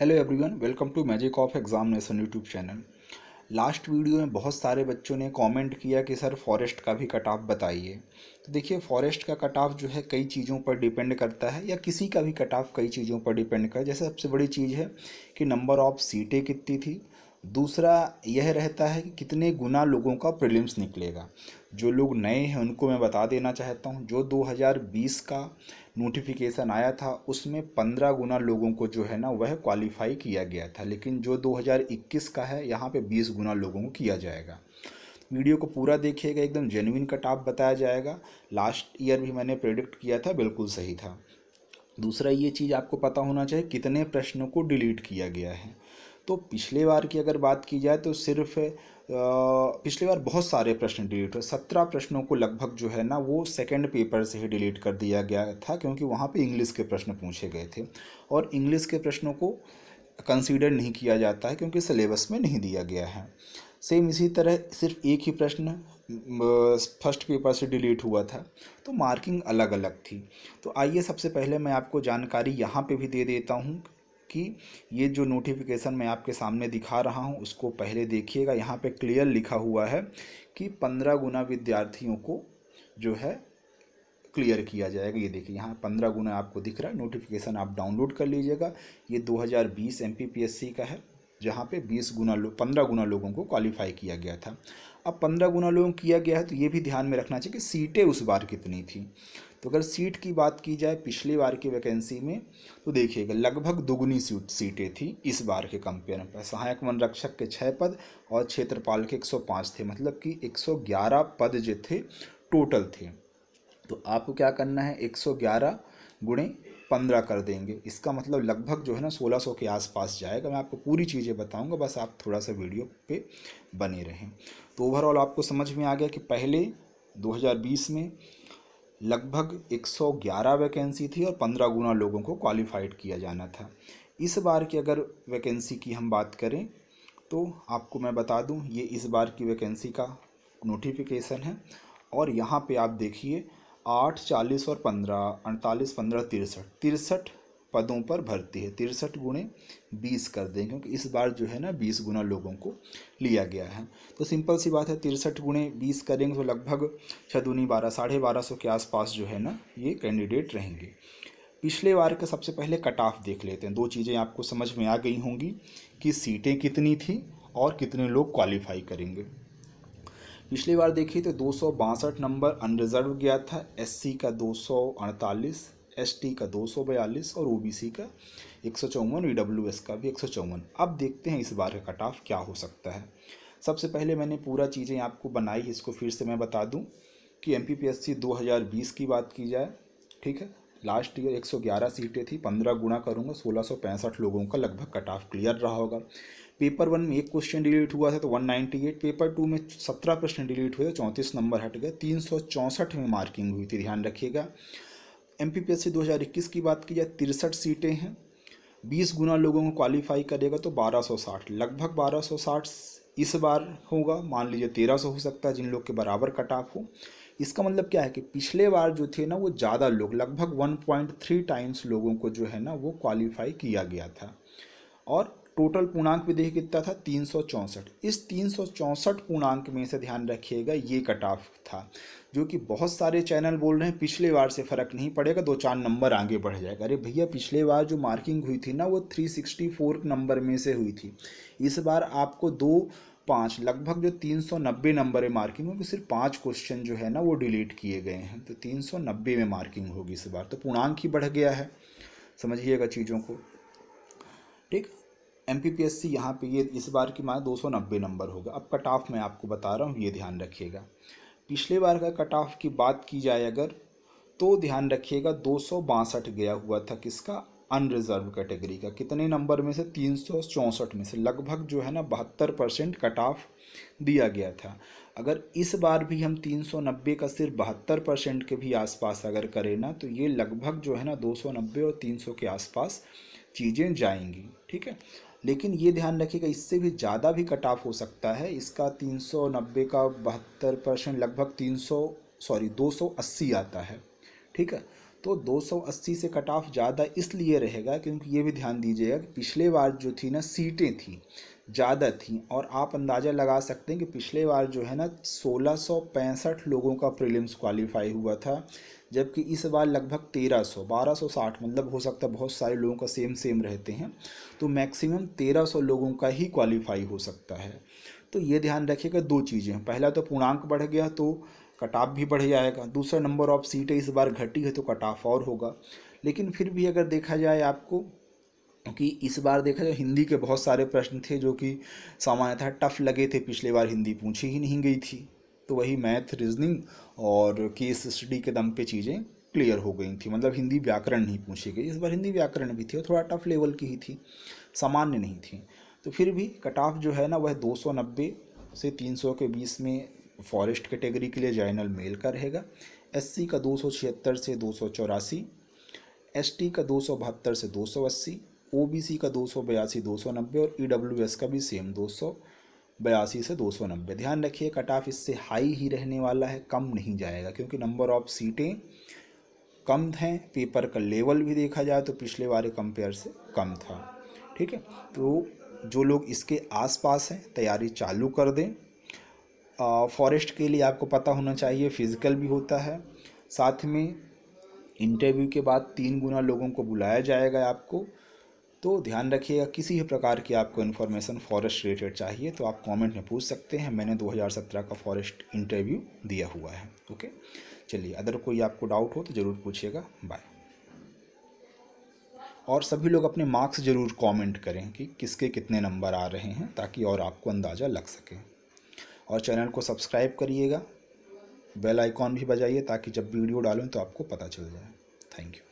hello everyone welcome to magic of examination YouTube channel last video में बहुत सारे बच्चों ने कमेंट किया कि सर फॉरेस्ट का भी कट ऑफ बताइए तो देखिए फॉरेस्ट का कट ऑफ जो है कई चीज़ों पर डिपेंड करता है या किसी का भी कट ऑफ कई चीज़ों पर डिपेंड करता है जैसे सबसे बड़ी चीज़ है कि नंबर ऑफ सीटें कितनी थी दूसरा यह रहता है कि कितने गुना लोगों का प्रिलिम्स निकलेगा जो लोग नए हैं उनको मैं बता देना चाहता हूँ जो 2020 का नोटिफिकेशन आया था उसमें पंद्रह गुना लोगों को जो है ना वह क्वालिफाई किया गया था लेकिन जो 2021 का है यहाँ पे बीस गुना लोगों को किया जाएगा वीडियो को पूरा देखिएगा एकदम जेनुइन कट ऑफ बताया जाएगा लास्ट ईयर भी मैंने प्रेडिक्ट किया था बिल्कुल सही था दूसरा ये चीज़ आपको पता होना चाहिए कितने प्रश्नों को डिलीट किया गया है तो पिछले बार की अगर बात की जाए तो सिर्फ पिछले बार बहुत सारे प्रश्न डिलीट हुए सत्रह प्रश्नों को लगभग जो है ना वो सेकंड पेपर से ही डिलीट कर दिया गया था क्योंकि वहाँ पे इंग्लिश के प्रश्न पूछे गए थे और इंग्लिश के प्रश्नों को कंसीडर नहीं किया जाता है क्योंकि सिलेबस में नहीं दिया गया है सेम इसी तरह सिर्फ एक ही प्रश्न फर्स्ट पेपर से डिलीट हुआ था तो मार्किंग अलग अलग थी तो आइए सबसे पहले मैं आपको जानकारी यहाँ पे भी दे देता हूँ कि ये जो नोटिफिकेशन मैं आपके सामने दिखा रहा हूँ उसको पहले देखिएगा यहाँ पे क्लियर लिखा हुआ है कि पंद्रह गुना विद्यार्थियों को जो है क्लियर किया जाएगा ये देखिए यहाँ पंद्रह गुना आपको दिख रहा है नोटिफिकेशन आप डाउनलोड कर लीजिएगा ये दो हज़ार का है जहाँ पे 20 गुना लोग पंद्रह गुना लोगों को क्वालिफाई किया गया था अब पंद्रह गुना लोगों किया गया है तो ये भी ध्यान में रखना चाहिए कि सीटें उस बार कितनी थी तो अगर सीट की बात की जाए पिछले बार की वैकेंसी में तो देखिएगा लगभग दुगुनी सीट सीटें थी इस बार के कंपेयर में सहायक वन रक्षक के छः पद और क्षेत्रपाल के 105 थे मतलब कि 111 पद जो थे टोटल थे तो आपको क्या करना है 111 गुणे पंद्रह कर देंगे इसका मतलब लगभग जो है ना सोलह सौ के आसपास जाएगा मैं आपको पूरी चीज़ें बताऊंगा बस आप थोड़ा सा वीडियो पे बने रहें तो ओवरऑल आपको समझ में आ गया कि पहले 2020 में लगभग 111 वैकेंसी थी और 15 गुना लोगों को क्वालिफाइड किया जाना था इस बार की अगर वैकेंसी की हम बात करें तो आपको मैं बता दूं ये इस बार की वैकेंसी का नोटिफिकेशन है और यहाँ पे आप देखिए आठ चालीस और पंद्रह अड़तालीस पंद्रह तिरसठ तिरसठ पदों पर भर्ती है तिरसठ गुणे बीस कर देंगे क्योंकि इस बार जो है ना बीस गुना लोगों को लिया गया है तो सिंपल सी बात है तिरसठ गुणे बीस करेंगे तो लगभग छदूनी बारह साढ़े बारह सौ के आसपास जो है ना ये कैंडिडेट रहेंगे पिछले बार का सबसे पहले कट ऑफ देख लेते हैं दो चीज़ें आपको समझ में आ गई होंगी कि सीटें कितनी थी और कितने लोग क्वालिफाई करेंगे पिछली बार देखिए तो दो नंबर अनरिजर्व गया था एससी का 248 एसटी का बयालीस और ओबीसी का एक सौ चौवन डब्ल्यू एस e का भी एक सौ चौवन अब देखते हैं इस बार का कट ऑफ क्या हो सकता है सबसे पहले मैंने पूरा चीज़ें आपको बनाई इसको फिर से मैं बता दूं कि M P P S C दो हज़ार बीस की बात की जाए ठीक है लास्ट ईयर 111 सीटें थी 15 गुणा करूँगा सोलह लोगों का लगभग कट ऑफ क्लियर रहा होगा पेपर वन में एक क्वेश्चन डिलीट हुआ था तो 198 पेपर टू में 17 प्रश्न डिलीट हुए थे चौंतीस नंबर हट गए तीन में मार्किंग हुई थी ध्यान रखिएगा M P P S C दो हज़ार इक्कीस की बात की जाए तिरसठ सीटें हैं बीस गुना लोगों को क्वालिफाई करेगा तो बारह सौ साठ लगभग बारह सौ साठ इस बार होगा मान लीजिए तेरह सौ हो सकता है जिन लोग के बराबर कट ऑफ हो इसका मतलब क्या है कि पिछले बार जो थे ना वो ज़्यादा लोग लगभग वन पॉइंट थ्री टाइम्स लोगों को जो है ना वो क्वालिफाई किया गया था और टोटल पूर्णांक में देखिए कितना था तीन सौ चौंसठ इस तीन सौ चौंसठ पूर्णांक में से ध्यान रखिएगा ये कट ऑफ था जो कि बहुत सारे चैनल बोल रहे हैं पिछले बार से फ़र्क नहीं पड़ेगा दो चार नंबर आगे बढ़ जाएगा अरे भैया पिछले बार जो मार्किंग हुई थी ना वो थ्री सिक्सटी फोर नंबर में से हुई थी इस बार आपको दो पाँच लगभग जो तीन सौ नब्बे नंबर है मार्किंग होगी सिर्फ पाँच क्वेश्चन जो है ना वो डिलीट किए गए हैं तो तीन सौ नब्बे में मार्किंग होगी इस बार तो पूर्णांक ही बढ़ गया है समझिएगा चीज़ों को ठीक M P P S C यहाँ पर ये इस बार की माने दो सौ नब्बे नंबर होगा अब कट ऑफ मैं आपको बता रहा हूँ ये ध्यान रखिएगा पिछले बार का कट ऑफ की बात की जाए अगर तो ध्यान रखिएगा दो सौ बासठ गया हुआ था किसका अनरिजर्व कैटेगरी का कितने नंबर में से तीन सौ चौंसठ में से लगभग जो है ना बहत्तर परसेंट कट ऑफ दिया गया था अगर इस बार भी हम तीन सौ नब्बे का सिर्फ बहत्तर परसेंट के भी आसपास अगर करें ना तो ये लगभग जो है ना दो सौ नब्बे और तीन सौ के आसपास चीज़ें जाएंगी ठीक है लेकिन ये ध्यान रखिएगा इससे भी ज़्यादा भी कट ऑफ हो सकता है इसका नब्बे का बहत्तर परसेंट लगभग सौ सॉरी अस्सी आता है ठीक है तो 280 से कट ऑफ ज़्यादा इसलिए रहेगा क्योंकि ये भी ध्यान दीजिएगा कि पिछले बार जो थी ना सीटें थी ज़्यादा थी और आप अंदाज़ा लगा सकते हैं कि पिछले बार जो है ना सोलह लोगों का प्रीलिम्स क्वालिफाई हुआ था जबकि इस बार लगभग 1300 1260 मतलब हो सकता है बहुत सारे लोगों का सेम सेम रहते हैं तो मैक्सिमम 1300 लोगों का ही क्वालिफाई हो सकता है तो ये ध्यान रखिएगा दो चीज़ें पहला तो पूर्णांक बढ़ गया तो कट ऑफ भी बढ़ जाएगा दूसरा नंबर ऑफ सीटें इस बार घटी है तो कट ऑफ और होगा लेकिन फिर भी अगर देखा जाए आपको कि इस बार देखा जाए हिंदी के बहुत सारे प्रश्न थे जो कि सामान्यतः टफ लगे थे पिछले बार हिंदी पूछी ही नहीं गई थी तो वही मैथ रीजनिंग और केस स्टडी के दम पे चीज़ें क्लियर हो गई थी मतलब हिंदी व्याकरण नहीं पूछी गई इस बार हिंदी व्याकरण भी थी और थोड़ा टफ लेवल की ही थी सामान्य नहीं थी तो फिर भी कट ऑफ जो है ना वह दो से 300 के बीच में फॉरेस्ट कैटेगरी के लिए जैनल मेल का रहेगा एससी का दो सौ छिहत्तर से दो सौ चौरासी एसटी का दो सौ बहत्तर से दो सौ अस्सी ओबीसी का दो सौ बयासी दो सौ नब्बे और ईडब्ल्यूएस e का भी सेम दो सौ बयासी से दो सौ नब्बे ध्यान रखिए कट ऑफ इससे हाई ही रहने वाला है कम नहीं जाएगा क्योंकि नंबर ऑफ सीटें कम हैं पेपर का लेवल भी देखा जाए तो पिछले बारे कंपेयर से कम था ठीक है तो जो लोग इसके आसपास हैं तैयारी चालू कर दें फॉरेस्ट के लिए आपको पता होना चाहिए फिज़िकल भी होता है साथ में इंटरव्यू के बाद तीन गुना लोगों को बुलाया जाएगा आपको तो ध्यान रखिएगा किसी भी प्रकार की आपको इन्फॉर्मेशन फॉरेस्ट रिलेटेड चाहिए तो आप कमेंट में पूछ सकते हैं मैंने 2017 का फॉरेस्ट इंटरव्यू दिया हुआ है ओके चलिए अगर कोई आपको डाउट हो तो ज़रूर पूछिएगा बाय और सभी लोग अपने मार्क्स ज़रूर कमेंट करें कि किसके कितने नंबर आ रहे हैं ताकि और आपको अंदाज़ा लग सके और चैनल को सब्सक्राइब करिएगा बेल आइकॉन भी बजाइए ताकि जब वीडियो डालूँ तो आपको पता चल जाए थैंक यू